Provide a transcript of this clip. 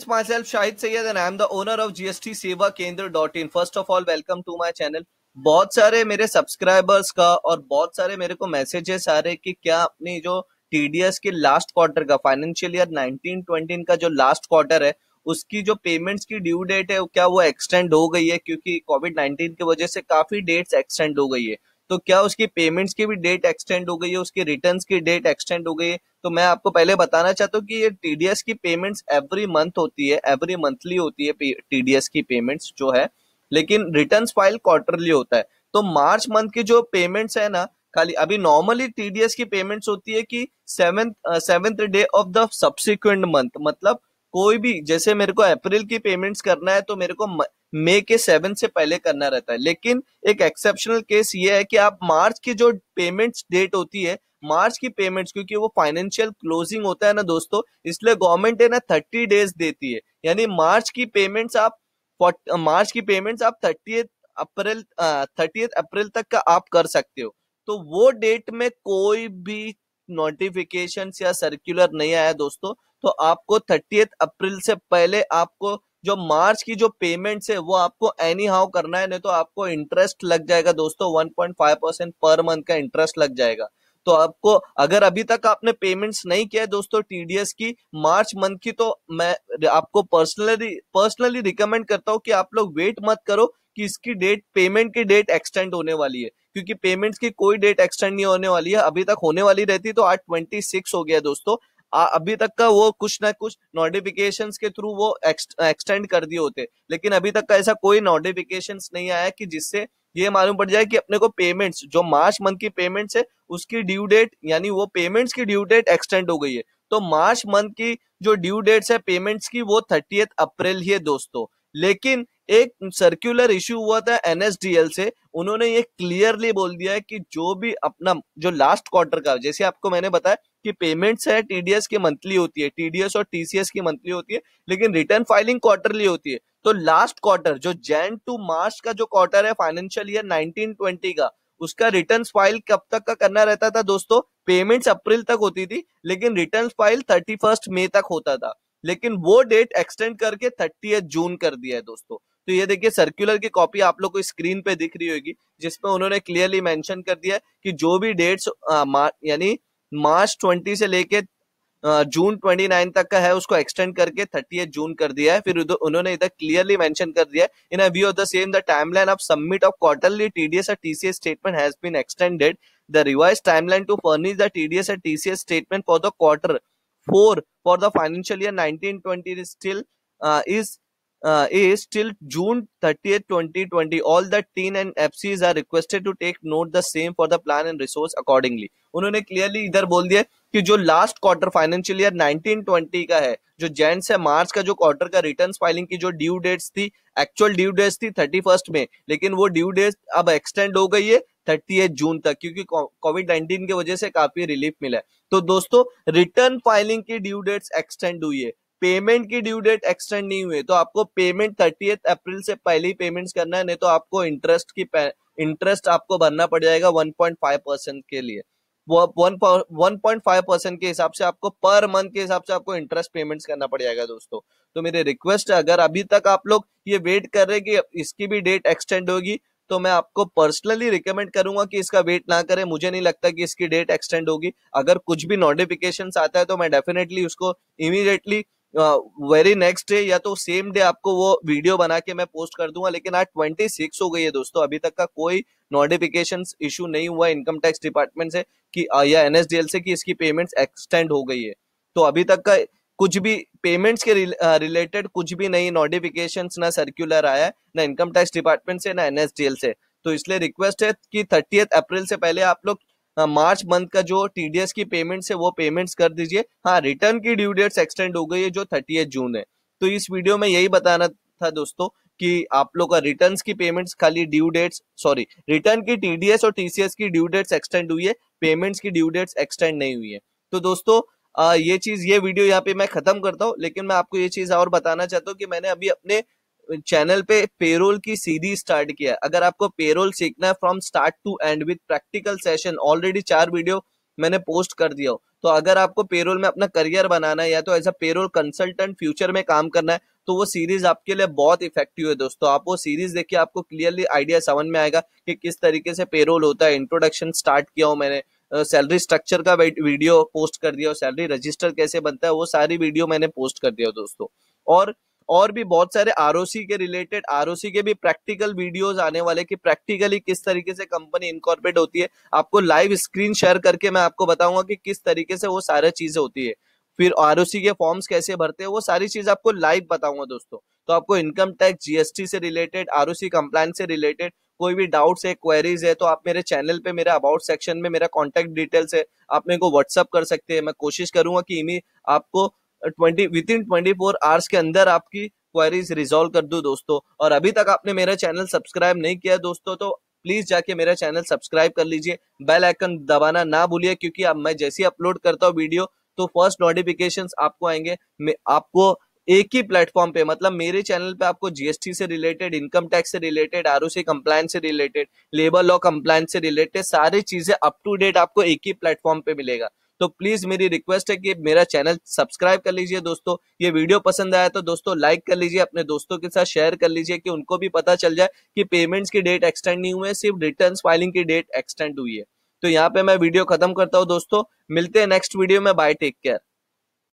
It's myself Shahid Sayed and I am the owner of gstsevakendra.in. First of all, welcome to my channel. बहुत सारे मेरे subscribers का और बहुत सारे मेरे को मैसेजेस आ रहे कि क्या अपनी जो टीडीएस के लास्ट क्वार्टर का फाइनेंशियल ईयर 1920 का जो लास्ट क्वार्टर है उसकी जो पेमेंट्स की ड्यू डेट है क्या वो एक्सटेंड हो गई है क्योंकि कोविड 19 की वजह से काफी डेट्स एक्सटेंड हो गई है तो क्या उसकी पेमेंट्स की भी डेट एक्सटेंड हो गई है उसकी रिटर्न की डेट एक्सटेंड हो गई है तो मैं आपको पहले बताना चाहता हूँ कि ये टीडीएस की पेमेंट्स एवरी मंथ होती है एवरी मंथली होती है टीडीएस की पेमेंट्स जो है लेकिन रिटर्न फाइल क्वार्टरली होता है तो मार्च मंथ की जो पेमेंट्स है ना खाली अभी नॉर्मली टीडीएस की पेमेंट्स होती है कि seventh seventh day of the subsequent month मतलब कोई भी जैसे मेरे को अप्रैल की पेमेंट्स करना है तो मेरे को मई के सेवन से पहले करना रहता है लेकिन एक एक्सेप्शनल केस ये है कि आप मार्च की जो पेमेंट्स डेट होती है मार्च की पेमेंट्स क्योंकि वो फाइनेंशियल क्लोजिंग होता है ना दोस्तों इसलिए गवर्नमेंट है ना थर्टी डेज देती है यानी मार्च की पेमेंट्स आप मार्च की पेमेंट्स आप थर्टी अप्रैल थर्टी अप्रैल तक का आप कर सकते हो तो वो डेट में कोई भी नोटिफिकेशन या सर्कुलर नहीं आया दोस्तों तो आपको थर्टी अप्रैल से पहले आपको जो मार्च की जो पेमेंट है वो आपको एनी हाउ करना है नहीं तो आपको इंटरेस्ट लग जाएगा दोस्तों 1.5 परसेंट पर मंथ का इंटरेस्ट लग जाएगा तो आपको अगर अभी तक आपने पेमेंट्स नहीं किया है दोस्तों टीडीएस की मार्च मंथ की तो मैं आपको पर्सनली पर्सनली रिकमेंड करता हूँ कि आप लोग वेट मत करो कि इसकी डेट पेमेंट की डेट एक्सटेंड होने वाली है क्योंकि पेमेंट्स की कोई डेट एक्सटेंड नहीं होने वाली है अभी तक होने वाली रहती तो आज ट्वेंटी सिक्स हो गया दोस्तों अभी तक का वो कुछ ना कुछ नोटिफिकेशन के थ्रू वो एक्सटेंड कर दिए होते लेकिन अभी तक का ऐसा कोई नोटिफिकेशन नहीं आया कि जिससे ये मालूम पड़ जाए कि अपने को पेमेंट्स जो मार्च मंथ की पेमेंट्स है उसकी ड्यू डेट यानी वो पेमेंट्स की ड्यू डेट एक्सटेंड हो गई है तो मार्च मंथ की जो ड्यू डेट्स है पेमेंट्स की वो थर्टी अप्रैल ही है दोस्तों लेकिन एक सर्कुलर इश्यू हुआ था एनएसडीएल से उन्होंने ये क्लियरली बोल दिया है कि जो भी अपना जो लास्ट क्वार्टर का जैसे आपको मैंने बताया कि पेमेंट्स है टीडीएस की मंथली होती है टीडीएस और टीसीएस की मंथली होती है लेकिन रिटर्न फाइलिंग क्वार्टरली होती है तो लास्ट क्वार्टर जो जैन टू मार्च का जो क्वार्टर है फाइनेंशियल ईयर 1920 का उसका रिटर्न फाइल कब तक का करना रहता था दोस्तों पेमेंट्स अप्रैल तक होती थी लेकिन रिटर्न फाइल थर्टी फर्स्ट मई तक होता था लेकिन वो डेट एक्सटेंड करके थर्टी जून कर दिया है दोस्तों तो ये देखिए सर्कुलर की कॉपी आप लोग को स्क्रीन पे दिख रही होगी जिसमें उन्होंने क्लियरली मेंशन कर दिया कि जो भी डेट्स यानी मार्च ट्वेंटी से लेके जून ट्वेंटी नाइन तक का है उसको एक्सटेंड करके थर्टी जून कर दिया है फिर उन्होंने इधर क्लियरली मेंशन कर दिया है in view of the same the timeline of submit of quarterly TDS और TCS statement has been extended the revise timeline to furnish the TDS and TCS statement for the quarter four for the financial year nineteen twenty still is uh, is till June 30th, 2020. All the TIN and FCs are requested to take note the same for the plan and resource accordingly. उन्होंने clearly इधर बोल दिया कि जो last quarter financial year 1920 का है जो जैन से मार्च का जो क्वार्टर का रिटर्न फाइलिंग की जो ड्यू डेट्स थी एक्चुअल ड्यू डेट्स थी 31st में लेकिन वो ड्यू डेट अब एक्सटेंड हो गई है थर्टी जून तक क्योंकि कोविड 19 के वजह से काफी रिलीफ मिला है तो दोस्तों रिटर्न फाइलिंग की ड्यू डेट्स एक्सटेंड हुई है पेमेंट की ड्यू डेट एक्सटेंड नहीं हुई तो आपको पेमेंट थर्टी अप्रैल से पहले ही पेमेंट करना है नहीं तो आपको इंटरेस्ट की इंटरेस्ट आपको भरना पड़ जाएगा 1.5 परसेंट के लिए वन पॉइंट फाइव परसेंट के हिसाब से आपको पर मंथ के हिसाब से आपको इंटरेस्ट पेमेंट्स करना पड़ जाएगा दोस्तों तो मेरी रिक्वेस्ट है अगर अभी तक आप लोग ये वेट कर रहे कि इसकी भी डेट एक्सटेंड होगी तो मैं आपको पर्सनली रिकमेंड करूंगा कि इसका वेट ना करें मुझे नहीं लगता कि इसकी डेट एक्सटेंड होगी अगर कुछ भी नोटिफिकेशन आता है तो मैं डेफिनेटली उसको इमीडिएटली वेरी नेक्स्ट डे या तो सेम डे आपको वो वीडियो बना के मैं पोस्ट कर दूंगा लेकिन आज ट्वेंटी सिक्स हो गई है दोस्तों अभी तक का कोई नोटिफिकेशन इशू नहीं हुआ इनकम टैक्स डिपार्टमेंट से कि या एनएसडीएल से कि इसकी पेमेंट्स एक्सटेंड हो गई है तो अभी तक का कुछ भी पेमेंट्स के रिलेटेड कुछ भी नहीं नोटिफिकेशन ना सर्क्यूलर आया ना इनकम टैक्स डिपार्टमेंट से ना एनएसडीएल से तो इसलिए रिक्वेस्ट है कि थर्टी अप्रैल से पहले आप लोग हाँ, मार्च मंथ का जो टीडीएस की पेमेंट है वो पेमेंट्स कर दीजिए हाँ रिटर्न की ड्यू डेट्स एक्सटेंड हो गई है जो थर्टी जून है तो इस वीडियो में यही बताना था दोस्तों कि आप लोग का रिटर्न की पेमेंट्स खाली ड्यू डेट्स सॉरी रिटर्न की टीडीएस और टीसीएस की ड्यू डेट्स एक्सटेंड हुई है पेमेंट्स की ड्यू डेट्स एक्सटेंड नहीं हुई है तो दोस्तों आ, ये चीज ये वीडियो यहाँ पे मैं खत्म करता हूँ लेकिन मैं आपको ये चीज और बताना चाहता हूँ कि मैंने अभी अपने चैनल पे पेरोल की सीधी स्टार्ट किया है अगर आपको पेरोल सीखना है from start to end with practical session already चार वीडियो मैंने पोस्ट कर दिया हो तो अगर आपको पेरोल में अपना करियर बनाना है या तो as a payroll consultant future में काम करना है तो वो सीरीज आपके लिए बहुत इफेक्टिव है दोस्तों आप वो सीरीज देखिए आपको क्लियरली आइडिया सेवन में आएगा कि किस तरीके से पेरोल होता है इंट्रोडक्शन स्टार्ट किया हो मैंने सैलरी स्ट्रक्चर का वीडियो पोस्ट कर दिया हो सैलरी रजिस्टर कैसे बनता है वो सारी वीडियो मैंने पोस्ट कर दिया दोस्तों और और भी बहुत सारे आर के रिलेटेड आर के भी प्रैक्टिकल वीडियोज आने वाले कि प्रैक्टिकली किस तरीके से कंपनी इनकॉर्पोरेट होती है आपको लाइव स्क्रीन शेयर करके मैं आपको बताऊंगा कि किस तरीके से वो सारी चीजें होती है फिर आर के फॉर्म्स कैसे भरते हैं वो सारी चीज आपको लाइव बताऊंगा दोस्तों तो आपको इनकम टैक्स जीएसटी से रिलेटेड आर ओ से रिलेटेड कोई भी डाउट्स है क्वेरीज है तो आप मेरे चैनल पे मेरा अबाउट सेक्शन में मेरा कॉन्टेक्ट डिटेल्स है आप मेरे को व्हाट्सअप कर सकते हैं मैं कोशिश करूंगा कि इन्हीं आपको twenty within twenty four hours के अंदर आपकी क्वेरीज रिजोल्व कर दू दोस्तों और अभी तक आपने मेरा चैनल सब्सक्राइब नहीं किया दोस्तों तो प्लीज जाके मेरा चैनल सब्सक्राइब कर लीजिए बेल आइकन दबाना ना भूलिए क्योंकि अब मैं जैसे अपलोड करता हूँ वीडियो तो फर्स्ट नोटिफिकेशन आपको आएंगे आपको एक ही प्लेटफॉर्म पे मतलब मेरे चैनल पे आपको जीएसटी से रिलेटेड इनकम टैक्स से रिलेटेड आर कंप्लायंस से रिलेटेड लेबर लॉ कंप्लायंस से रिलेटेड सारी चीजें अप टू डेट आपको एक ही प्लेटफॉर्म पे मिलेगा तो प्लीज मेरी रिक्वेस्ट है कि मेरा चैनल सब्सक्राइब कर लीजिए दोस्तों ये वीडियो पसंद आया तो दोस्तों लाइक कर लीजिए अपने दोस्तों के साथ शेयर कर लीजिए कि उनको भी पता चल जाए कि पेमेंट्स की डेट एक्सटेंड नहीं हुए सिर्फ रिटर्न फाइलिंग की डेट एक्सटेंड हुई है तो यहाँ पे मैं वीडियो खत्म करता हूँ दोस्तों मिलते हैं नेक्स्ट वीडियो में बाय टेक केयर